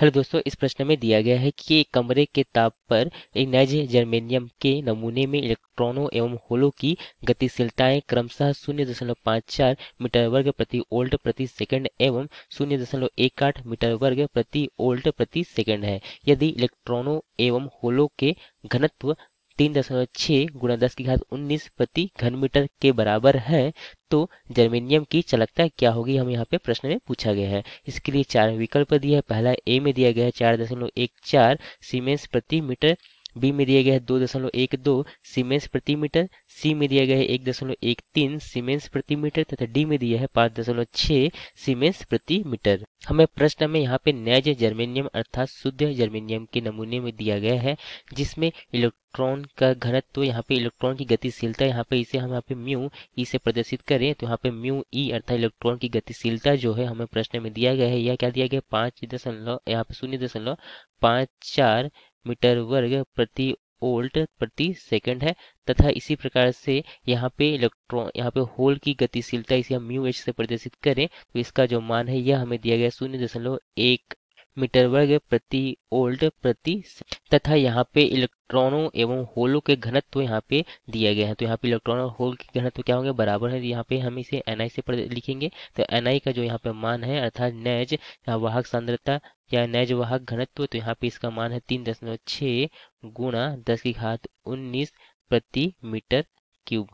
hello दोस्तों इस प्रश्न में दिया गया है कि कमरे के ताप पर एक जर्मेनियम के नमूने में इलेक्ट्रॉनों एवं होलों की गतिशीलताएं क्रमशः शून्य दशमलव पाँच चार मीटर वर्ग प्रति ओल्ट प्रति सेकंड एवं शून्य दशमलव एक आठ मीटर वर्ग प्रति ओल्ट प्रति सेकंड है यदि इलेक्ट्रॉनों एवं होलों के घनत्व तीन दशमलव छः गुणा दस की घात उन्नीस प्रति घन मीटर के बराबर है तो जर्मेनियम की चलकता क्या होगी हम यहाँ पे प्रश्न में पूछा गया है इसके लिए चार विकल्प दिया है पहला ए में दिया गया है चार दशमलव एक चार सीमेंस प्रति मीटर बी में दिया गया है दो दशमलव एक दो सीमेंस प्रति मीटर सी में दिया गया है एक दशमलव एक तीन सीमेंस प्रति मीटर तथा डी में दिया है पांच दशमलव छह सीमेंस प्रति मीटर हमें प्रश्न में यहाँ पे नैज जर्मेनियम अर्थात शुद्ध जर्मेनियम के नमूने में दिया गया है जिसमें इलेक्ट्रॉन का घनत्व तो यहाँ पे इलेक्ट्रॉन की गतिशीलता यहाँ पे इसे हम यहाँ पे म्यू ई e से प्रदर्शित करें तो यहाँ पे म्यू ई e अर्थात इलेक्ट्रॉन की गतिशीलता जो है हमें प्रश्न में दिया गया है यह क्या दिया गया पांच दशमलव यहाँ पे शून्य दशमलव पाँच चार मीटर वर्ग प्रति वोल्ट प्रति सेकंड है तथा इसी प्रकार से यहाँ पे इलेक्ट्रॉन यहाँ पे होल की गतिशीलता इसे हम म्यू एच से प्रदर्शित करें तो इसका जो मान है यह हमें दिया गया शून्य दशमलव एक मीटर वर्ग प्रति ओल्ड प्रति तथा यहाँ पे इलेक्ट्रॉनों एवं होलों के घनत्व यहाँ पे दिया गया है तो यहाँ पे इलेक्ट्रॉन और होल के घनत्व क्या होंगे बराबर है यहाँ पे हम इसे एनआई से लिखेंगे तो एनआई का जो यहाँ पे मान है अर्थात नैज वाहक सांद्रता या नैज वाहक घनत्व तो यहाँ पे इसका मान है तीन दशमलव छः गुणा दस की घात उन्नीस प्रति मीटर क्यूब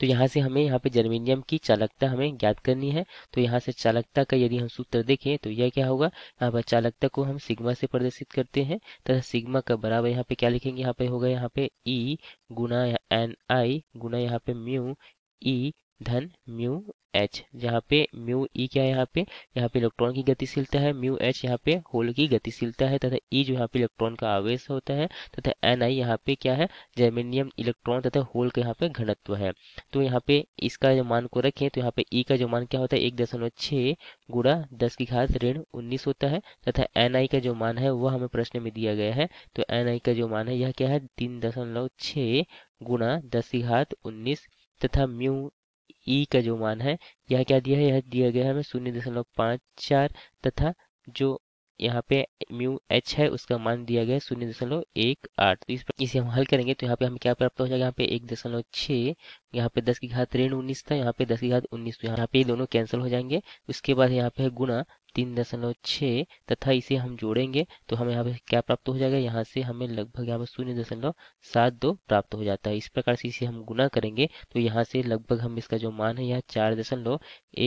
तो यहाँ से हमें यहाँ पे जर्मेनियम की चालकता हमें ज्ञात करनी है तो यहाँ से चालकता का यदि हम सूत्र देखें तो यह क्या होगा यहाँ पर चालकता को हम सिग्मा से प्रदर्शित करते हैं तथा सिग्मा का बराबर यहाँ पे क्या लिखेंगे यहाँ पे होगा यहाँ पे ई e गुना एन आई गुना यहाँ पे म्यू ई e धन म्यू एच जहाँ पे म्यू ई e क्या है यहाँ पे यहाँ पे इलेक्ट्रॉन की गतिशीलता है म्यू एच यहाँ पे होल की गतिशीलता है तथा ई e जो यहाँ पे इलेक्ट्रॉन का आवेश होता है तथा एन आई यहाँ पे क्या है जर्मेनियम इलेक्ट्रॉन तथा होल का यहाँ पे घनत्व है तो यहाँ पे इसका जो मान को रखें तो यहाँ पे ई e का जो मान क्या होता है एक दशमलव छः गुड़ा दस की घात ऋण उन्नीस होता है तथा एन आई का जो मान है वह हमें प्रश्न में दिया गया है तो एन आई का जो मान है यह क्या है तीन दशमलव छः गुणा दस की घात उन्नीस तथा म्यू ई e का जो मान है यह क्या दिया है यह दिया गया है हमें शून्य दशमलव पाँच चार तथा जो यहाँ पे म्यू एच है उसका मान दिया गया है शून्य दशमलव एक आठ तो इस इसे हम हल करेंगे तो यहाँ पे हमें क्या प्राप्त हो जाएगा यहाँ पे एक दशमलव छः यहाँ पे दस की घात ऋण उन्नीस था यहाँ पे दस की घात उन्नीस तो यहाँ पे ये दोनों कैंसिल हो जाएंगे उसके बाद यहाँ पे गुणा तीन दशमलव छः तथा इसे हम जोड़ेंगे तो हमें यहाँ पे क्या प्राप्त हो जाएगा यहाँ से हमें लगभग यहाँ पर शून्य दशमलव सात दो प्राप्त हो जाता है इस प्रकार से इसे हम गुना करेंगे तो यहाँ से लगभग हम इसका जो मान है यहाँ चार दशमलव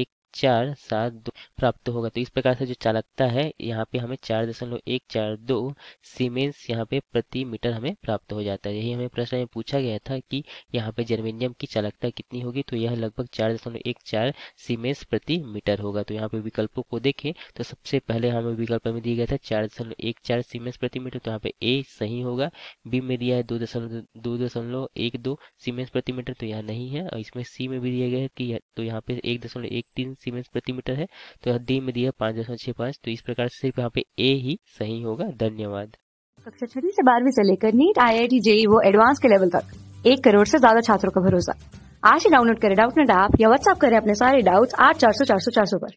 एक चार सात दो प्राप्त होगा तो इस प्रकार से जो चालकता है यहाँ पे हमें चार दशमलव एक चार दो सीमेंस यहाँ पे प्रति मीटर हमें प्राप्त हो जाता है यही हमें प्रश्न में पूछा गया था कि यहाँ पे जर्मेनियम की चालकता कितनी होगी तो यह लगभग चार दशमलव एक चार सीमेंस प्रति मीटर होगा तो यहाँ पे विकल्पों को देखें तो सबसे पहले हमें विकल्प में दिया गया था चार दशमलव एक चार सीमेंस प्रति मीटर तो यहाँ पे ए सही होगा बी में दिया है दो दशमलव दो दशमलव एक दो सीमेंस प्रति मीटर तो यह नहीं है और इसमें सी में भी दिया गया है कि तो यहाँ पे एक दशमलव एक तीन सीमेंस प्रति मीटर है तो डी में दिया पाँच दशमलव छह पाँच तो इस प्रकार से सिर्फ यहाँ पे ए ही सही होगा धन्यवाद कक्षा छठी से बारहवीं से लेकर नीट आई आई टी जे वो एडवांस के लेवल तक एक करोड़ से ज्यादा छात्रों का भरोसा आज ही डाउनलोड करें डाउट नेट ऐप या व्हाट्सएप करें अपने सारे डाउट्स आठ चार सौ चार सौ चार सौ पर